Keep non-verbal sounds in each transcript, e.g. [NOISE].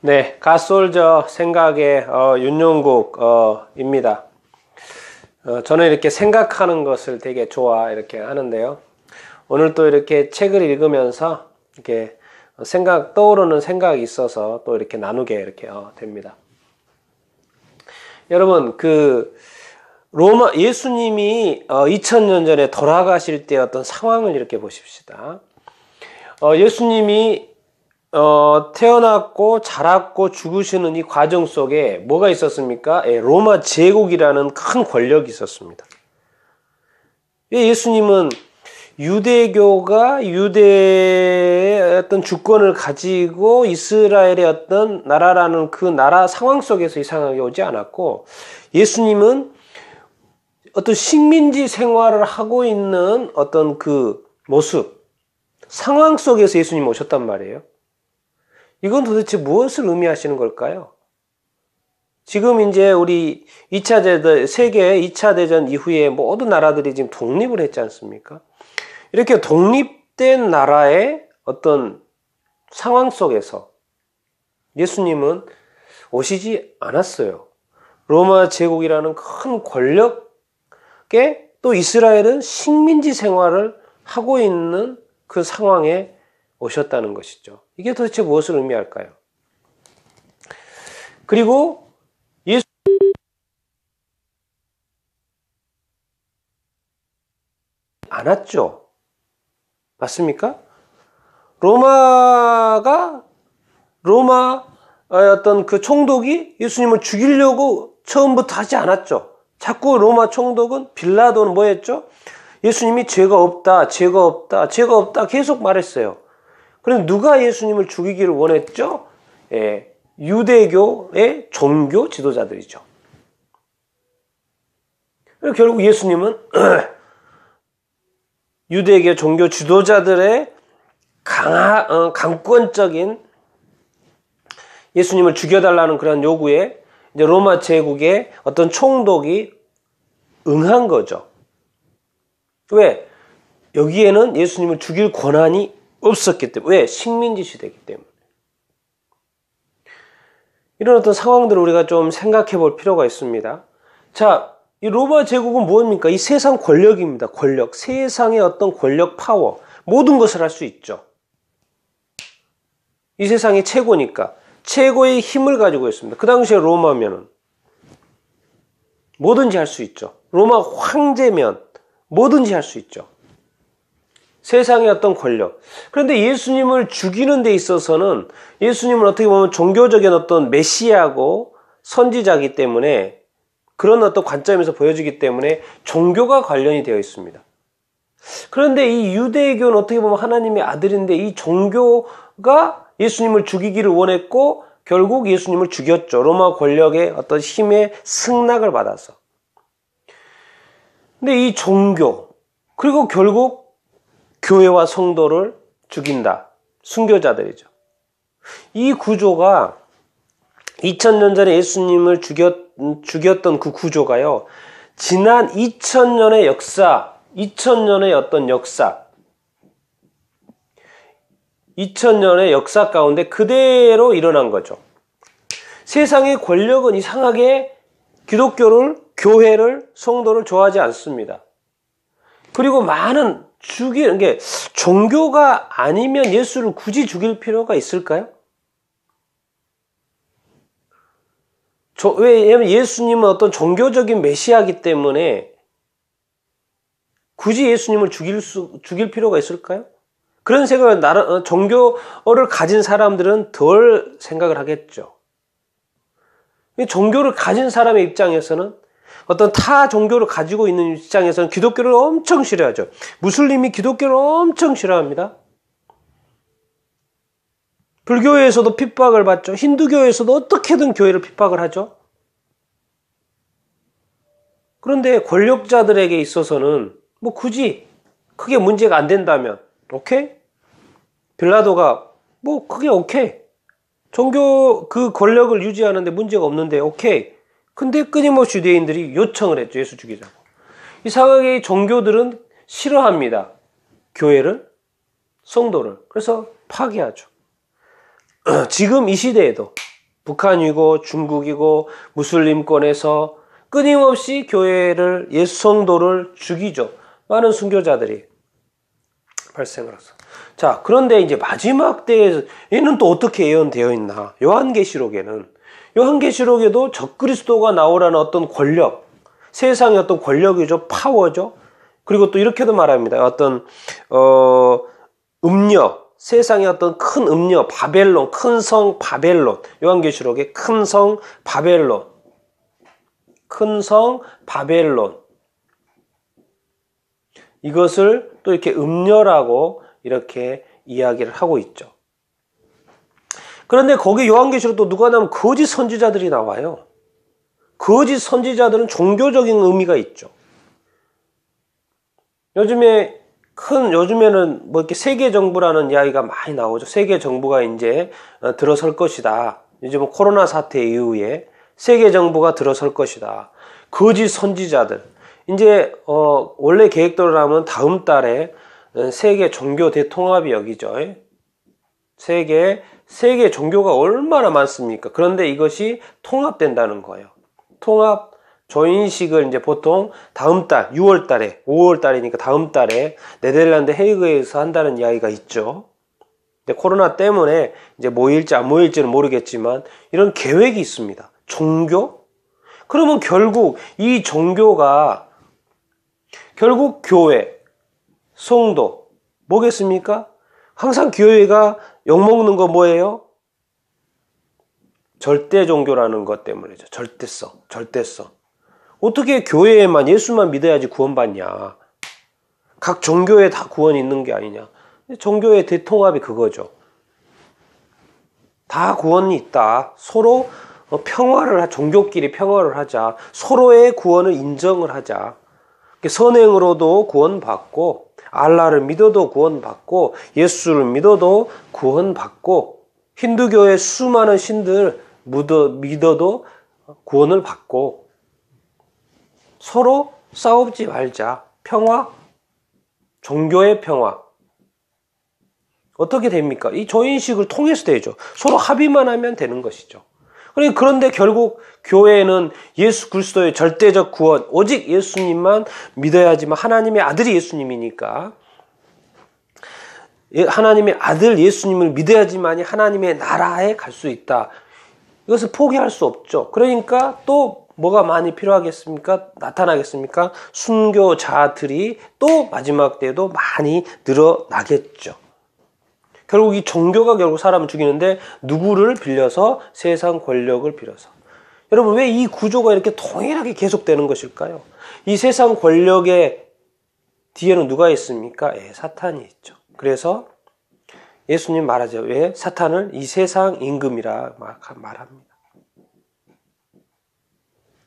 네, 가솔저 생각의 어, 윤용국입니다. 어, 어, 저는 이렇게 생각하는 것을 되게 좋아 이렇게 하는데요. 오늘 또 이렇게 책을 읽으면서 이렇게 생각 떠오르는 생각이 있어서 또 이렇게 나누게 이렇게 어, 됩니다. 여러분 그 로마 예수님이 2000년 어, 전에 돌아가실 때 어떤 상황을 이렇게 보십시다. 어, 예수님이 어, 태어났고 자랐고 죽으시는 이 과정 속에 뭐가 있었습니까? 예, 로마 제국이라는 큰 권력이 있었습니다. 예, 예수님은 유대교가 유대의 어떤 주권을 가지고 이스라엘의 어떤 나라라는 그 나라 상황 속에서 이상하게 오지 않았고 예수님은 어떤 식민지 생활을 하고 있는 어떤 그 모습 상황 속에서 예수님 오셨단 말이에요. 이건 도대체 무엇을 의미하시는 걸까요? 지금 이제 우리 2차 대전, 세계 2차 대전 이후에 모든 나라들이 지금 독립을 했지 않습니까? 이렇게 독립된 나라의 어떤 상황 속에서 예수님은 오시지 않았어요. 로마 제국이라는 큰 권력에 또 이스라엘은 식민지 생활을 하고 있는 그 상황에 오셨다는 것이죠. 이게 도대체 무엇을 의미할까요? 그리고 예수 안 왔죠. 맞습니까? 로마가 로마 어떤 그 총독이 예수님을 죽이려고 처음부터 하지 않았죠. 자꾸 로마 총독은 빌라도는 뭐였죠? 예수님이 죄가 없다, 죄가 없다, 죄가 없다 계속 말했어요. 그럼 누가 예수님을 죽이기를 원했죠? 예, 유대교의 종교 지도자들이죠. 그리고 결국 예수님은 [CLEARS THROAT] 유대교 종교 지도자들의 강하, 어, 강권적인 예수님을 죽여달라는 그런 요구에 이제 로마 제국의 어떤 총독이 응한 거죠. 왜? 여기에는 예수님을 죽일 권한이 없었기 때문에 왜? 식민지 시대이기 때문에 이런 어떤 상황들을 우리가 좀 생각해 볼 필요가 있습니다. 자, 이 로마 제국은 무엇입니까? 이 세상 권력입니다. 권력. 세상의 어떤 권력 파워. 모든 것을 할 수 있죠. 이 세상이 최고니까. 최고의 힘을 가지고 있습니다. 그 당시에 로마면은. 뭐든지 할 수 있죠. 로마 황제면 뭐든지 할 수 있죠. 세상의 어떤 권력. 그런데 예수님을 죽이는 데 있어서는 예수님은 어떻게 보면 종교적인 어떤 메시아고 선지자기 때문에 그런 어떤 관점에서 보여지기 때문에 종교가 관련이 되어 있습니다. 그런데 이 유대교는 어떻게 보면 하나님의 아들인데 이 종교가 예수님을 죽이기를 원했고 결국 예수님을 죽였죠. 로마 권력의 어떤 힘의 승낙을 받아서. 근데 이 종교, 그리고 결국 교회와 성도를 죽인다. 순교자들이죠. 이 구조가 2000년 전에 예수님을 죽였, 죽였던 그 구조가요. 지난 2000년의 역사, 2000년의 어떤 역사, 2000년의 역사 가운데 그대로 일어난 거죠. 세상의 권력은 이상하게 기독교를, 교회를, 성도를 좋아하지 않습니다. 그리고 많은 죽이는 게 그러니까 종교가 아니면 예수를 굳이 죽일 필요가 있을까요? 저, 왜냐면 예수님은 어떤 종교적인 메시아기 때문에 굳이 예수님을 죽일 수, 죽일 필요가 있을까요? 그런 생각을, 나라, 어, 종교를 가진 사람들은 덜 생각을 하겠죠. 종교를 가진 사람의 입장에서는 어떤 타 종교를 가지고 있는 입장에서는 기독교를 엄청 싫어하죠. 무슬림이 기독교를 엄청 싫어합니다. 불교에서도 핍박을 받죠. 힌두교에서도 어떻게든 교회를 핍박을 하죠. 그런데 권력자들에게 있어서는 뭐 굳이 크게 문제가 안 된다면 오케이? 빌라도가 뭐 그게 오케이. 종교 그 권력을 유지하는데 문제가 없는데 오케이. 근데 끊임없이 유대인들이 요청을 했죠. 예수 죽이자고. 이 사각의 종교들은 싫어합니다. 교회를, 성도를. 그래서 파괴하죠. [CLEARS THROAT] 지금 이 시대에도 북한이고 중국이고 무슬림권에서 끊임없이 교회를 예수 성도를 죽이죠. 많은 순교자들이 발생을 해서. 자, 그런데 이제 마지막 때에는 또 어떻게 예언되어 있나? 요한계시록에는 요한계시록에도 적그리스도가 나오라는 어떤 권력, 세상의 어떤 권력이죠. 파워죠. 그리고 또 이렇게도 말합니다. 어떤, 어, 음력, 세상의 어떤 큰 음력, 바벨론, 큰 성 바벨론. 요한계시록의 큰성 바벨론. 큰 성 바벨론. 이것을 또 이렇게 음녀라고 이렇게 이야기를 하고 있죠. 그런데 거기 요한계시록 또 누가 나오면 거짓 선지자들이 나와요. 거짓 선지자들은 종교적인 의미가 있죠. 요즘에 큰 요즘에는 뭐 이렇게 세계 정부라는 이야기가 많이 나오죠. 세계 정부가 이제 어, 들어설 것이다. 요즘 뭐 코로나 사태 이후에 세계 정부가 들어설 것이다. 거짓 선지자들. 이제 어 원래 계획대로라면 다음 달에 어, 세계 종교 대통합이 여기죠. 세계 세계 종교가 얼마나 많습니까? 그런데 이것이 통합된다는 거예요. 통합 조인식을 이제 보통 다음 달, 6월 달에, 5월 달이니까 다음 달에 네덜란드 헤이그에서 한다는 이야기가 있죠. 근데 코로나 때문에 이제 모일지 안 모일지는 모르겠지만 이런 계획이 있습니다. 종교? 그러면 결국 이 종교가 결국 교회, 성도, 뭐겠습니까? 항상 교회가 욕먹는 거 뭐예요? 절대 종교라는 것 때문이죠. 절대성, 절대성. 어떻게 교회에만 예수만 믿어야지 구원받냐? 각 종교에 다 구원이 있는 게 아니냐? 종교의 대통합이 그거죠. 다 구원이 있다. 서로 어, 평화를 종교끼리 평화를 하자. 서로의 구원을 인정을 하자. 선행으로도 구원받고 알라를 믿어도 구원받고 예수를 믿어도 구원받고 힌두교의 수많은 신들 믿어도 구원을 받고 서로 싸우지 말자. 평화, 종교의 평화. 어떻게 됩니까? 이 조인식을 통해서 되죠. 서로 합의만 하면 되는 것이죠. 그런데 결국 교회에는 예수 그리스도의 절대적 구원, 오직 예수님만 믿어야지만 하나님의 아들이 예수님이니까 예, 하나님의 아들 예수님을 믿어야지만이 하나님의 나라에 갈 수 있다. 이것을 포기할 수 없죠. 그러니까 또 뭐가 많이 필요하겠습니까? 나타나겠습니까? 순교자들이 또 마지막 때에도 많이 늘어나겠죠. 결국 이 종교가 결국 사람을 죽이는데 누구를 빌려서 세상 권력을 빌려서 여러분 왜 이 구조가 이렇게 동일하게 계속되는 것일까요? 이 세상 권력의 뒤에는 누가 있습니까? 예, 사탄이 있죠. 그래서 예수님 말하죠. 왜 사탄을 이 세상 임금이라 말합니다.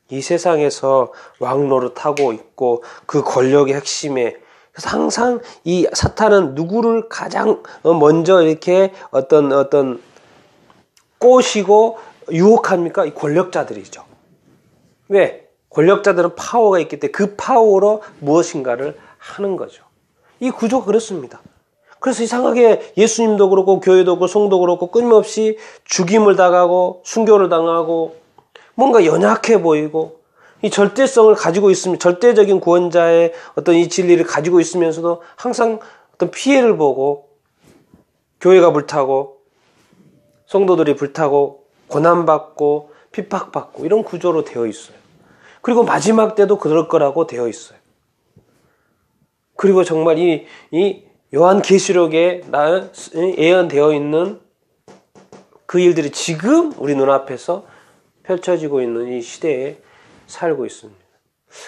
이 세상에서 왕로를타고 있고 그 권력의 핵심에 그래서 항상 이 사탄은 누구를 가장 어, 먼저 이렇게 어떤 어떤 꼬시고 유혹합니까? 이 권력자들이죠. 왜? 권력자들은 파워가 있기 때문에 그 파워로 무엇인가를 하는 거죠. 이 구조가 그렇습니다. 그래서 이상하게 예수님도 그렇고 교회도 그렇고 성도 그렇고 끊임없이 죽임을 당하고 순교를 당하고 뭔가 연약해 보이고 이 절대성을 가지고 있으면 절대적인 구원자의 어떤 이 진리를 가지고 있으면서도 항상 어떤 피해를 보고 교회가 불타고 성도들이 불타고 고난받고 핍박받고 이런 구조로 되어 있어요. 그리고 마지막 때도 그럴 거라고 되어 있어요. 그리고 정말 이, 이 요한 계시록에 예언되어 있는 그 일들이 지금 우리 눈앞에서 펼쳐지고 있는 이 시대에 살고 있습니다.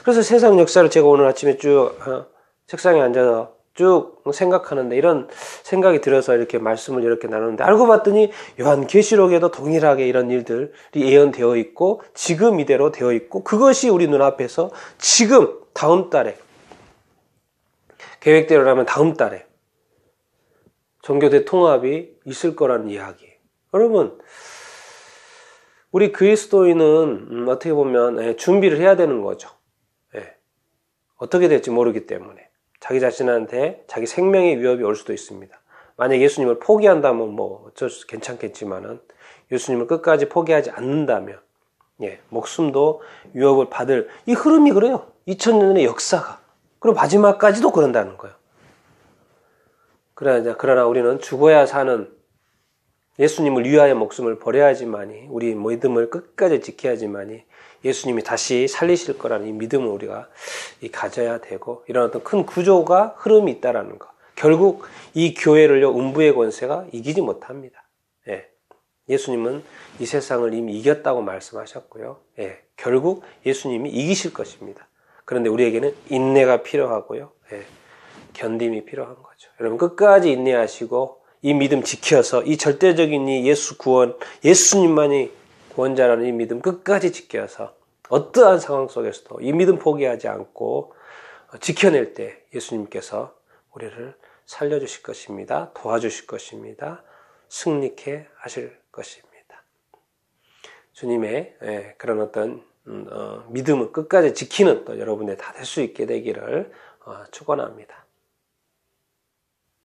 그래서 세상 역사를 제가 오늘 아침에 쭉 어, 책상에 앉아서 쭉 생각하는데 이런 생각이 들어서 이렇게 말씀을 이렇게 나누는데 알고 봤더니 요한 계시록에도 동일하게 이런 일들이 예언되어 있고 지금 이대로 되어 있고 그것이 우리 눈앞에서 지금 다음 달에 계획대로라면 다음 달에 종교대 통합이 있을 거라는 이야기. 여러분 우리 그리스도인은 음, 어떻게 보면 예, 준비를 해야 되는 거죠. 예. 어떻게 될지 모르기 때문에 자기 자신한테 자기 생명의 위협이 올 수도 있습니다. 만약 예수님을 포기한다면 뭐 어쩔 수 괜찮겠지만은 예수님을 끝까지 포기하지 않는다면 예, 목숨도 위협을 받을 이 흐름이 그래요. 2000년의 역사가 그리고 마지막까지도 그런다는 거예요. 그러나 그러나 우리는 죽어야 사는 예수님을 위하여 목숨을 버려야지만이 우리 믿음을 끝까지 지켜야지만이 예수님이 다시 살리실 거라는 이 믿음을 우리가 가져야 되고 이런 어떤 큰 구조가 흐름이 있다라는 것. 결국 이 교회를요 음부의 권세가 이기지 못합니다. 예. 예수님은 이 세상을 이미 이겼다고 말씀하셨고요. 예. 결국 예수님이 이기실 것입니다. 그런데 우리에게는 인내가 필요하고요. 예. 견딤이 필요한 거죠. 여러분 끝까지 인내하시고 이 믿음 지켜서 이 절대적인 이 예수 구원, 예수님만이 구원자라는 이 믿음 끝까지 지켜서 어떠한 상황 속에서도 이 믿음 포기하지 않고 지켜낼 때 예수님께서 우리를 살려주실 것입니다. 도와주실 것입니다. 승리케 하실 것입니다. 주님의 예, 그런 어떤 음, 어, 믿음을 끝까지 지키는 또 여러분의 다 될 수 있게 되기를 어, 축원합니다.